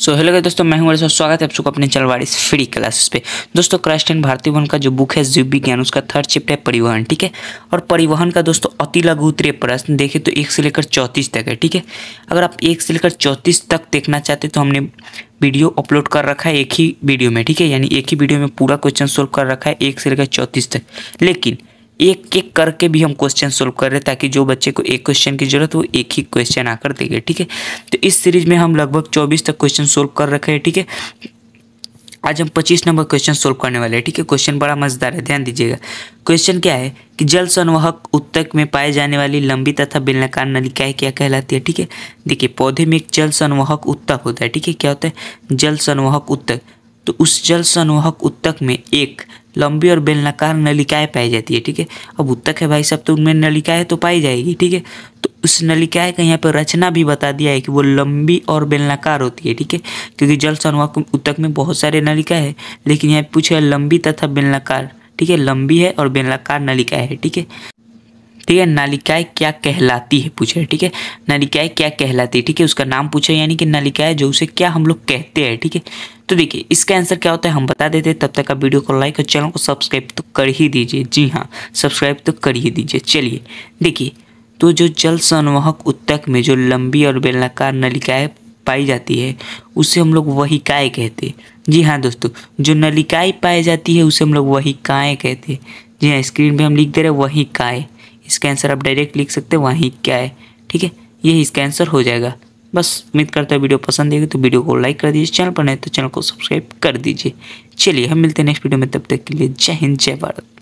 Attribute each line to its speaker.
Speaker 1: so hello गए दोस्तों मैं हूं सर स्वागत है आप सबको अपने चलवाड़ी फ्री क्लासेस पे दोस्तों क्रैश टेन भारतीय भवन का जो बुक है जीव विज्ञान उसका थर्ड चैप्टर है परिवहन ठीक है और परिवहन का दोस्तों अति लघु उत्तरीय प्रश्न देखें तो एक से लेकर चौंतीस तक है ठीक है अगर आप एक से लेकर चौंतीस तक देखना चाहते तो हमने वीडियो अपलोड कर रखा है एक ही वीडियो में ठीक है यानी एक ही वीडियो में पूरा क्वेश्चन सोल्व कर रखा है एक से लेकर चौंतीस तक लेकिन एक एक करके भी हम क्वेश्चन सोल्व कर रहे हैं ताकि जो बच्चे को एक क्वेश्चन की जरूरत हो एक ही क्वेश्चन आकर देंगे ठीक है तो इस सीरीज में हम लगभग चौबीस तक क्वेश्चन सोल्व कर रखे हैं ठीक है आज हम 25 नंबर क्वेश्चन सोल्व करने वाले हैं ठीक है क्वेश्चन बड़ा मजेदार है ध्यान दीजिएगा क्वेश्चन क्या है कि जल संवाहक उत्तक में पाए जाने वाली लंबी तथा बेलनाकार नलिकाएं क्या कहलाती है ठीक है देखिए पौधे में एक जल संवाहक उत्तक होता है ठीक है क्या होता है जल संवाहक उत्तक तो उस जल संवाहक उत्तक में एक लंबी और बेलनाकार नलिकाएं पाई जाती है ठीक है अब उत्तक है भाई सब तो उनमें नलिकाएं तो पाई जाएगी ठीक है तो उस नलिकाएं का यहाँ पर रचना भी बता दिया है कि वो लंबी और बेलनाकार होती है ठीक है क्योंकि जल संवाह उत्तक में बहुत सारे नलिका है लेकिन यहाँ पूछा है लंबी तथा बेलनाकार ठीक है लंबी है और बेलनाकार नलिका है ठीक है ठीक है नालिकाएं क्या कहलाती है पूछे ठीक है नालिकाएं क्या कहलाती है ठीक है उसका नाम पूछा यानी कि नालिकाएं जो उसे क्या हम लोग कहते हैं ठीक है तो देखिए इसका आंसर क्या होता है हम बता देते हैं तब तक आप वीडियो को लाइक और चैनल को सब्सक्राइब तो कर ही दीजिए जी हाँ सब्सक्राइब तो कर ही दीजिए चलिए देखिए तो जो जल संवाहक उत्तक में जो लंबी और बेलनाकार नलिकाएँ पाई जाती है उसे हम लोग वही काय कहते हैं जी हाँ दोस्तों जो नलिकाएँ पाई जाती है उसे हम लोग वही काय कहते हैं जी हाँ स्क्रीन पर हम लिख दे रहे काय इसका आंसर आप डायरेक्ट लिख सकते हैं वहीं क्या है ठीक है यही इसका आंसर हो जाएगा बस उम्मीद करता है वीडियो पसंद आएगी तो वीडियो को लाइक कर दीजिए चैनल पर नहीं तो चैनल को सब्सक्राइब कर दीजिए चलिए हम मिलते हैं नेक्स्ट वीडियो में तब तक के लिए जय हिंद जय भारत